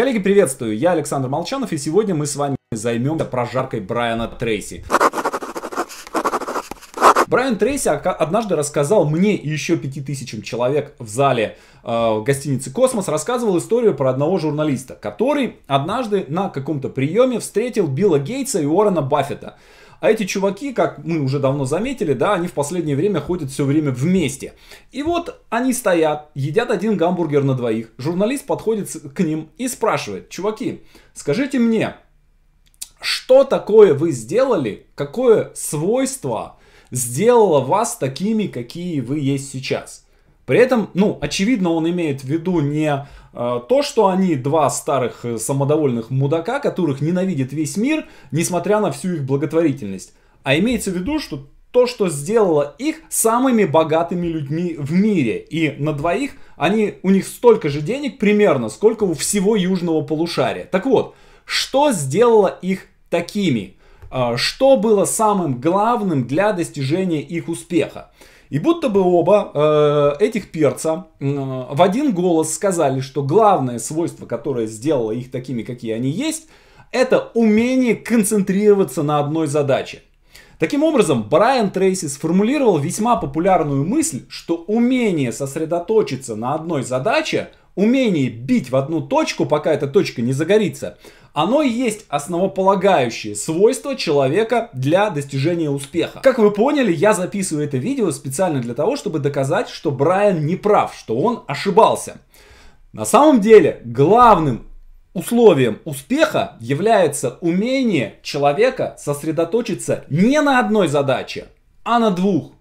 Коллеги, приветствую! Я Александр Молчанов, и сегодня мы с вами займемся прожаркой Брайана Трейси. Брайан Трейси однажды рассказал мне и еще пяти тысячам человек в зале э, гостиницы «Космос», рассказывал историю про одного журналиста, который однажды на каком-то приеме встретил Билла Гейтса и Уоррена Баффета. А эти чуваки, как мы уже давно заметили, да, они в последнее время ходят все время вместе. И вот они стоят, едят один гамбургер на двоих. Журналист подходит к ним и спрашивает, чуваки, скажите мне, что такое вы сделали, какое свойство сделало вас такими, какие вы есть сейчас? При этом, ну, очевидно, он имеет в виду не э, то, что они два старых э, самодовольных мудака, которых ненавидит весь мир, несмотря на всю их благотворительность. А имеется в виду, что то, что сделало их самыми богатыми людьми в мире. И на двоих они, у них столько же денег примерно, сколько у всего южного полушария. Так вот, что сделало их такими? Э, что было самым главным для достижения их успеха? И будто бы оба э, этих перца э, в один голос сказали, что главное свойство, которое сделало их такими, какие они есть, это умение концентрироваться на одной задаче. Таким образом, Брайан Трейси сформулировал весьма популярную мысль, что умение сосредоточиться на одной задаче – умение бить в одну точку, пока эта точка не загорится, оно и есть основополагающее свойство человека для достижения успеха. Как вы поняли, я записываю это видео специально для того, чтобы доказать, что Брайан не прав, что он ошибался. На самом деле, главным условием успеха является умение человека сосредоточиться не на одной задаче, а на двух.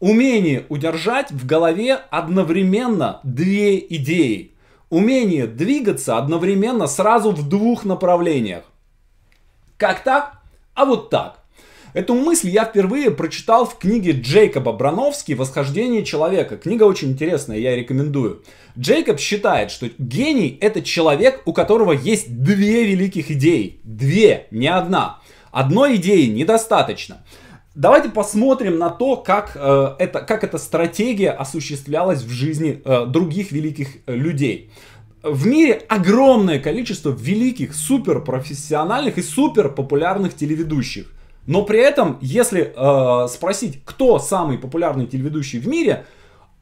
Умение удержать в голове одновременно две идеи. Умение двигаться одновременно сразу в двух направлениях. Как так? А вот так. Эту мысль я впервые прочитал в книге Джейкоба Брановски «Восхождение человека». Книга очень интересная, я рекомендую. Джейкоб считает, что гений – это человек, у которого есть две великих идеи. Две, не одна. Одной идеи недостаточно. Давайте посмотрим на то, как, э, это, как эта стратегия осуществлялась в жизни э, других великих э, людей. В мире огромное количество великих, суперпрофессиональных и суперпопулярных телеведущих. Но при этом, если э, спросить, кто самый популярный телеведущий в мире,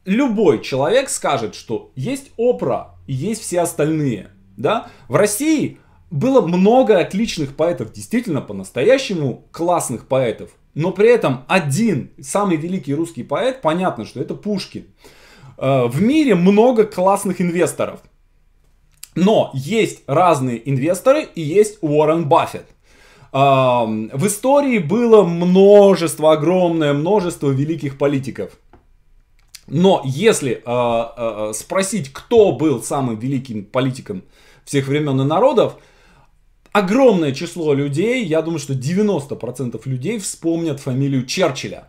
любой человек скажет, что есть Опра и есть все остальные. Да? В России было много отличных поэтов, действительно по-настоящему классных поэтов но при этом один самый великий русский поэт, понятно, что это Пушкин. Э, в мире много классных инвесторов. Но есть разные инвесторы и есть Уоррен Баффет. Эм, в истории было множество, огромное множество великих политиков. Но если э, э, спросить, кто был самым великим политиком всех времен и народов, огромное число людей, я думаю, что 90% людей вспомнят фамилию Черчилля.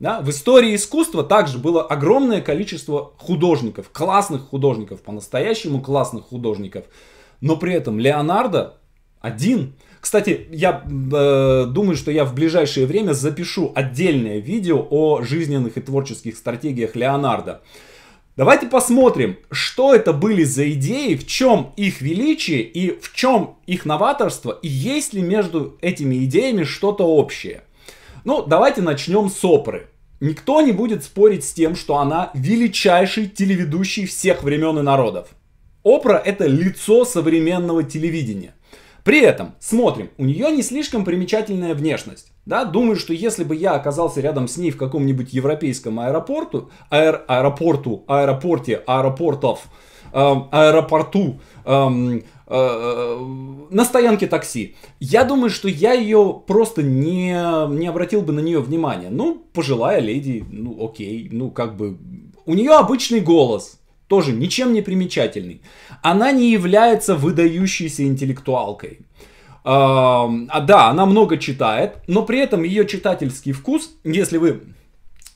Да? В истории искусства также было огромное количество художников, классных художников, по-настоящему классных художников. Но при этом Леонардо один. Кстати, я э, думаю, что я в ближайшее время запишу отдельное видео о жизненных и творческих стратегиях Леонардо. Давайте посмотрим, что это были за идеи, в чем их величие и в чем их новаторство, и есть ли между этими идеями что-то общее. Ну, давайте начнем с опры. Никто не будет спорить с тем, что она величайший телеведущий всех времен и народов. Опра – это лицо современного телевидения. При этом, смотрим, у нее не слишком примечательная внешность. Да, думаю, что если бы я оказался рядом с ней в каком-нибудь европейском аэропорту, аэр, аэропорту, аэропорте, аэропортов, э, аэропорту, эм, э, э, на стоянке такси. Я думаю, что я ее просто не, не обратил бы на нее внимания. Ну, пожилая леди, ну окей, ну как бы... У нее обычный голос, тоже ничем не примечательный. Она не является выдающейся интеллектуалкой. А, да, она много читает, но при этом ее читательский вкус, если вы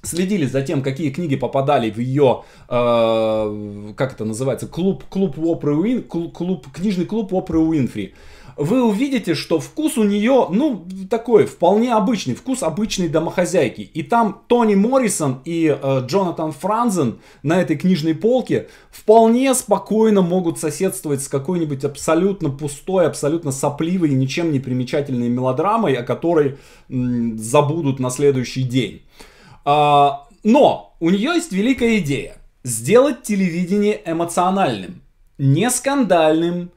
следили за тем, какие книги попадали в ее, э, как это называется, клуб, клуб Опры Уин, клуб, книжный клуб Опры Уинфри, вы увидите, что вкус у нее, ну, такой, вполне обычный, вкус обычной домохозяйки. И там Тони Моррисон и э, Джонатан Франзен на этой книжной полке вполне спокойно могут соседствовать с какой-нибудь абсолютно пустой, абсолютно сопливой, ничем не примечательной мелодрамой, о которой м, забудут на следующий день. А, но у нее есть великая идея. Сделать телевидение эмоциональным. Не скандальным,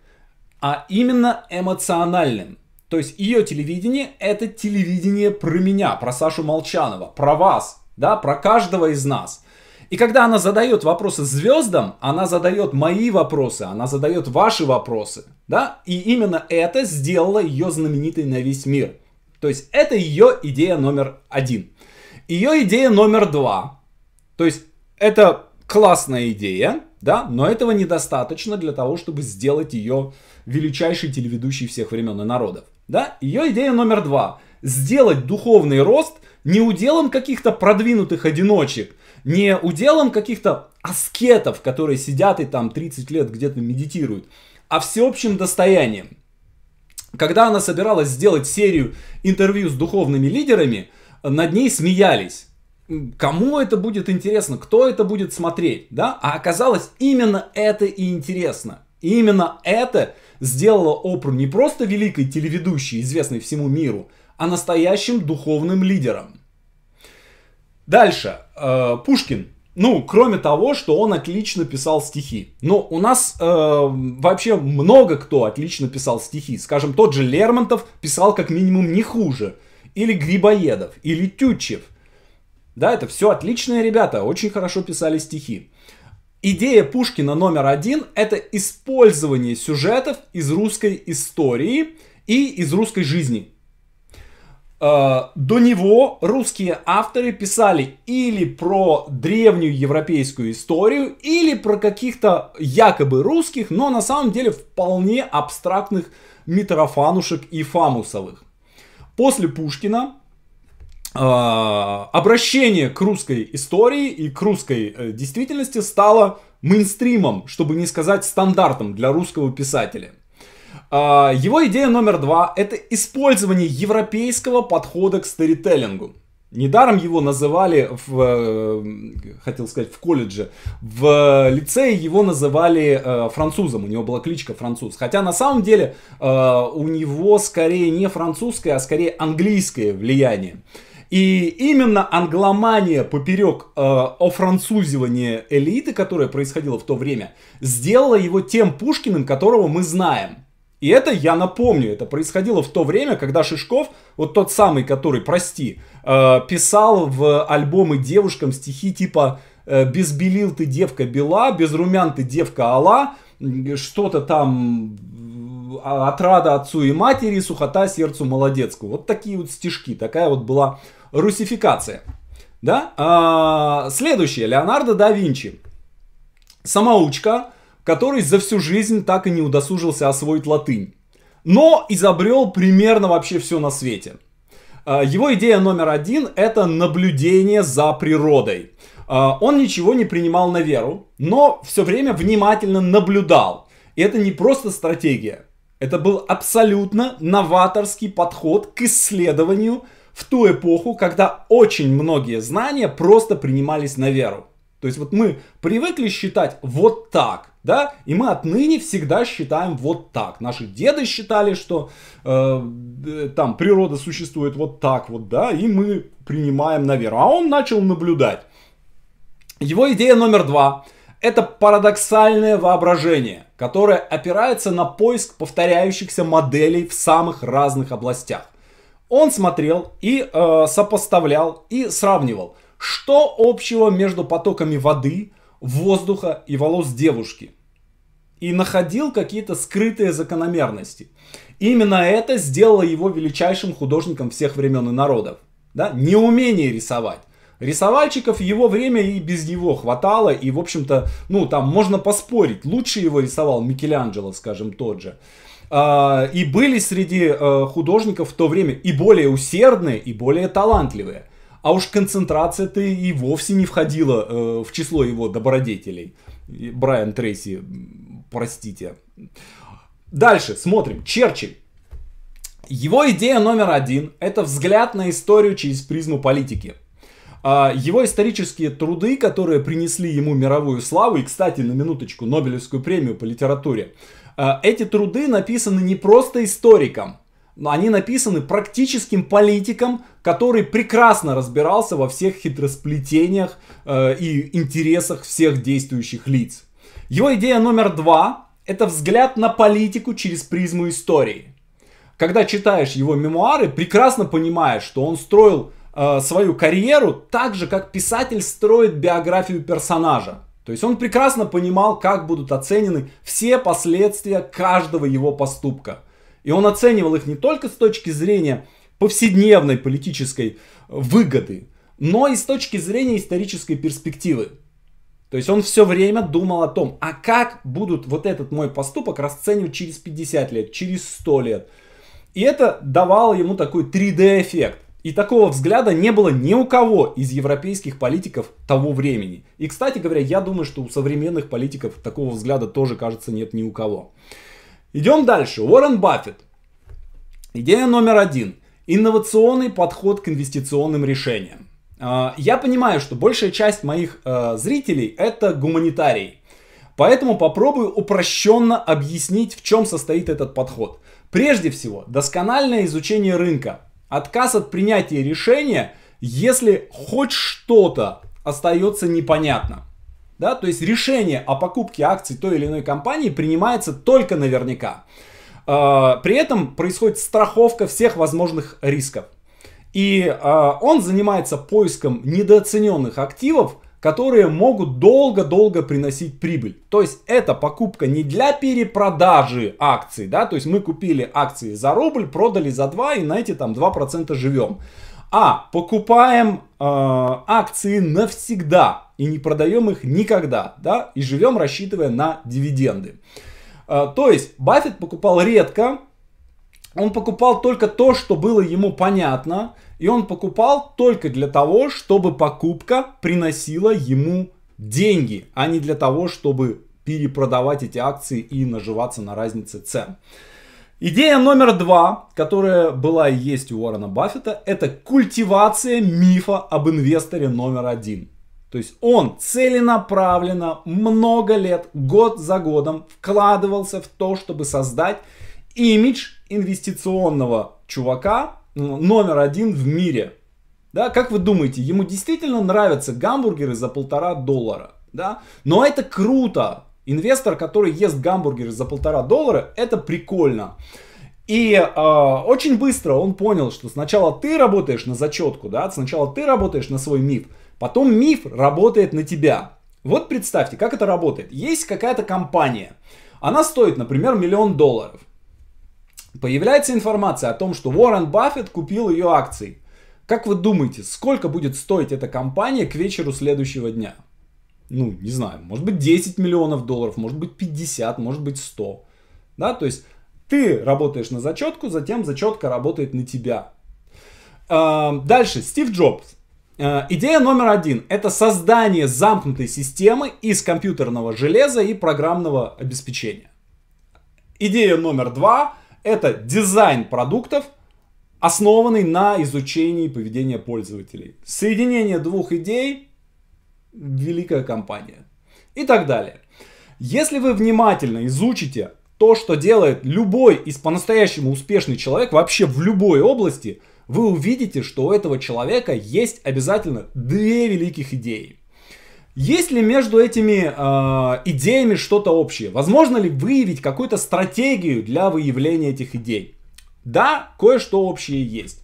а именно эмоциональным. То есть ее телевидение это телевидение про меня, про Сашу Молчанова, про вас, да, про каждого из нас. И когда она задает вопросы звездам, она задает мои вопросы, она задает ваши вопросы, да, и именно это сделало ее знаменитой на весь мир. То есть это ее идея номер один – ее идея номер два. То есть это классная идея, да, но этого недостаточно для того, чтобы сделать ее величайшей телеведущей всех времен и народов. Да? Ее идея номер два. Сделать духовный рост не уделом каких-то продвинутых одиночек, не уделом каких-то аскетов, которые сидят и там 30 лет где-то медитируют, а всеобщим достоянием. Когда она собиралась сделать серию интервью с духовными лидерами – над ней смеялись. Кому это будет интересно, кто это будет смотреть, да? А оказалось, именно это и интересно. именно это сделало Опру не просто великой телеведущей, известной всему миру, а настоящим духовным лидером. Дальше. Э, Пушкин. Ну, кроме того, что он отлично писал стихи. Но у нас э, вообще много кто отлично писал стихи. Скажем, тот же Лермонтов писал как минимум не хуже или Грибоедов, или Тютчев. Да, это все отличные ребята, очень хорошо писали стихи. Идея Пушкина номер один – это использование сюжетов из русской истории и из русской жизни. Э, до него русские авторы писали или про древнюю европейскую историю, или про каких-то якобы русских, но на самом деле вполне абстрактных Митрофанушек и Фамусовых после Пушкина а, обращение к русской истории и к русской э, действительности стало мейнстримом, чтобы не сказать стандартом для русского писателя. А, его идея номер два – это использование европейского подхода к сторителлингу. Недаром его называли, в, э, хотел сказать, в колледже, в лицее его называли э, французом, у него была кличка француз. Хотя на самом деле э, у него скорее не французское, а скорее английское влияние. И именно англомания поперек э, офранцузивания элиты, которая происходила в то время, сделала его тем Пушкиным, которого мы знаем – и это, я напомню, это происходило в то время, когда Шишков, вот тот самый, который, прости, э, писал в альбомы девушкам стихи типа э, «Без белил ты девка бела, без румян ты девка ала», что-то там э, отрада отцу и матери, сухота сердцу молодецкую. Вот такие вот стишки, такая вот была русификация. Да? А, следующее, Леонардо да Винчи. Самоучка, который за всю жизнь так и не удосужился освоить латынь. Но изобрел примерно вообще все на свете. А, его идея номер один – это наблюдение за природой. А, он ничего не принимал на веру, но все время внимательно наблюдал. И это не просто стратегия. Это был абсолютно новаторский подход к исследованию в ту эпоху, когда очень многие знания просто принимались на веру. То есть вот мы привыкли считать вот так, да, и мы отныне всегда считаем вот так. Наши деды считали, что э, э, там природа существует вот так вот, да, и мы принимаем на веру. А он начал наблюдать. Его идея номер два – это парадоксальное воображение, которое опирается на поиск повторяющихся моделей в самых разных областях. Он смотрел и э, сопоставлял и сравнивал – что общего между потоками воды, воздуха и волос девушки? И находил какие-то скрытые закономерности. Именно это сделало его величайшим художником всех времен и народов. Да? Неумение рисовать. Рисовальщиков в его время и без него хватало, и, в общем-то, ну, там можно поспорить. Лучше его рисовал Микеланджело, скажем, тот же. А, и были среди э, художников в то время и более усердные, и более талантливые – а уж концентрация-то и вовсе не входила э, в число его добродетелей. Брайан Трейси, простите. Дальше, смотрим. Черчилль. Его идея номер один – это взгляд на историю через призму политики. А, его исторические труды, которые принесли ему мировую славу, и, кстати, на минуточку, Нобелевскую премию по литературе, а, эти труды написаны не просто историком, но они написаны практическим политиком, который прекрасно разбирался во всех хитросплетениях э, и интересах всех действующих лиц. Его идея номер два – это взгляд на политику через призму истории. Когда читаешь его мемуары, прекрасно понимаешь, что он строил э, свою карьеру так же, как писатель строит биографию персонажа. То есть он прекрасно понимал, как будут оценены все последствия каждого его поступка. И он оценивал их не только с точки зрения повседневной политической э, выгоды, но и с точки зрения исторической перспективы. То есть он все время думал о том, а как будут вот этот мой поступок расценивать через 50 лет, через 100 лет. И это давало ему такой 3D эффект. И такого взгляда не было ни у кого из европейских политиков того времени. И, кстати говоря, я думаю, что у современных политиков такого взгляда тоже, кажется, нет ни у кого. Идем дальше. Уоррен Баффет. Идея номер один. Инновационный подход к инвестиционным решениям. А, я понимаю, что большая часть моих э, зрителей это гуманитарий. Поэтому попробую упрощенно объяснить, в чем состоит этот подход. Прежде всего, доскональное изучение рынка, отказ от принятия решения, если хоть что-то остается непонятно. Да? То есть решение о покупке акций той или иной компании принимается только наверняка. А, при этом происходит страховка всех возможных рисков. И а, он занимается поиском недооцененных активов, которые могут долго-долго приносить прибыль. То есть это покупка не для перепродажи акций, да, то есть мы купили акции за рубль, продали за 2 и на эти там 2% живем. А. Покупаем э, акции навсегда и не продаем их никогда, да, и живем, рассчитывая на дивиденды. Э, то есть Баффет покупал редко, он покупал только то, что было ему понятно, и он покупал только для того, чтобы покупка приносила ему деньги, а не для того, чтобы перепродавать эти акции и наживаться на разнице цен. Идея номер два, которая была и есть у Уоррена Баффета, это культивация мифа об инвесторе номер один. То есть он целенаправленно много лет, год за годом вкладывался в то, чтобы создать имидж инвестиционного чувака номер один в мире. Да, как вы думаете, ему действительно нравятся гамбургеры за полтора доллара? Да? Но это круто, Инвестор, который ест гамбургеры за полтора доллара, это прикольно. И э, очень быстро он понял, что сначала ты работаешь на зачетку, да, сначала ты работаешь на свой миф, потом миф работает на тебя. Вот представьте, как это работает. Есть какая-то компания, она стоит, например, миллион долларов. Появляется информация о том, что Уоррен Баффет купил ее акции. Как вы думаете, сколько будет стоить эта компания к вечеру следующего дня? ну, не знаю, может быть 10 миллионов долларов, может быть 50, может быть 100. Да, то есть ты работаешь на зачетку, затем зачетка работает на тебя. А, дальше, Стив Джобс. А, идея номер один – это создание замкнутой системы из компьютерного железа и программного обеспечения. Идея номер два – это дизайн продуктов, основанный на изучении поведения пользователей. Соединение двух идей великая компания. И так далее. Если вы внимательно изучите то, что делает любой из по-настоящему успешный человек вообще в любой области, вы увидите, что у этого человека есть обязательно две великих идеи. Есть ли между этими э, идеями что-то общее? Возможно ли выявить какую-то стратегию для выявления этих идей? Да, кое-что общее есть.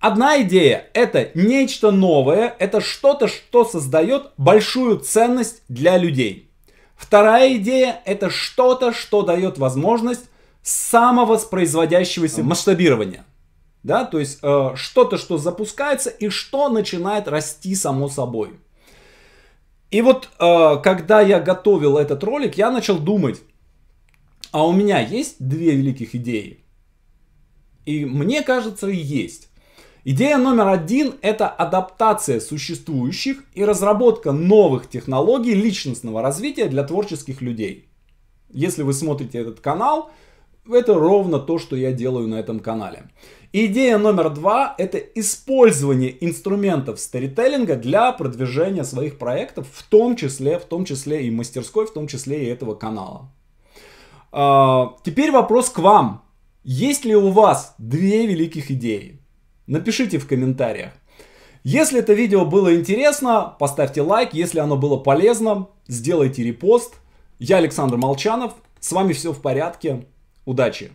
Одна идея – это нечто новое, это что-то, что создает большую ценность для людей. Вторая идея – это что-то, что дает возможность самовоспроизводящегося масштабирования. Да, то есть э, что-то, что запускается и что начинает расти само собой. И вот э, когда я готовил этот ролик, я начал думать, а у меня есть две великих идеи? И мне кажется, есть. Идея номер один – это адаптация существующих и разработка новых технологий личностного развития для творческих людей. Если вы смотрите этот канал, это ровно то, что я делаю на этом канале. Идея номер два – это использование инструментов старителлинга для продвижения своих проектов, в том числе, в том числе и мастерской, в том числе и этого канала. А, теперь вопрос к вам. Есть ли у вас две великих идеи? Напишите в комментариях. Если это видео было интересно, поставьте лайк. Если оно было полезно, сделайте репост. Я Александр Молчанов. С вами все в порядке. Удачи!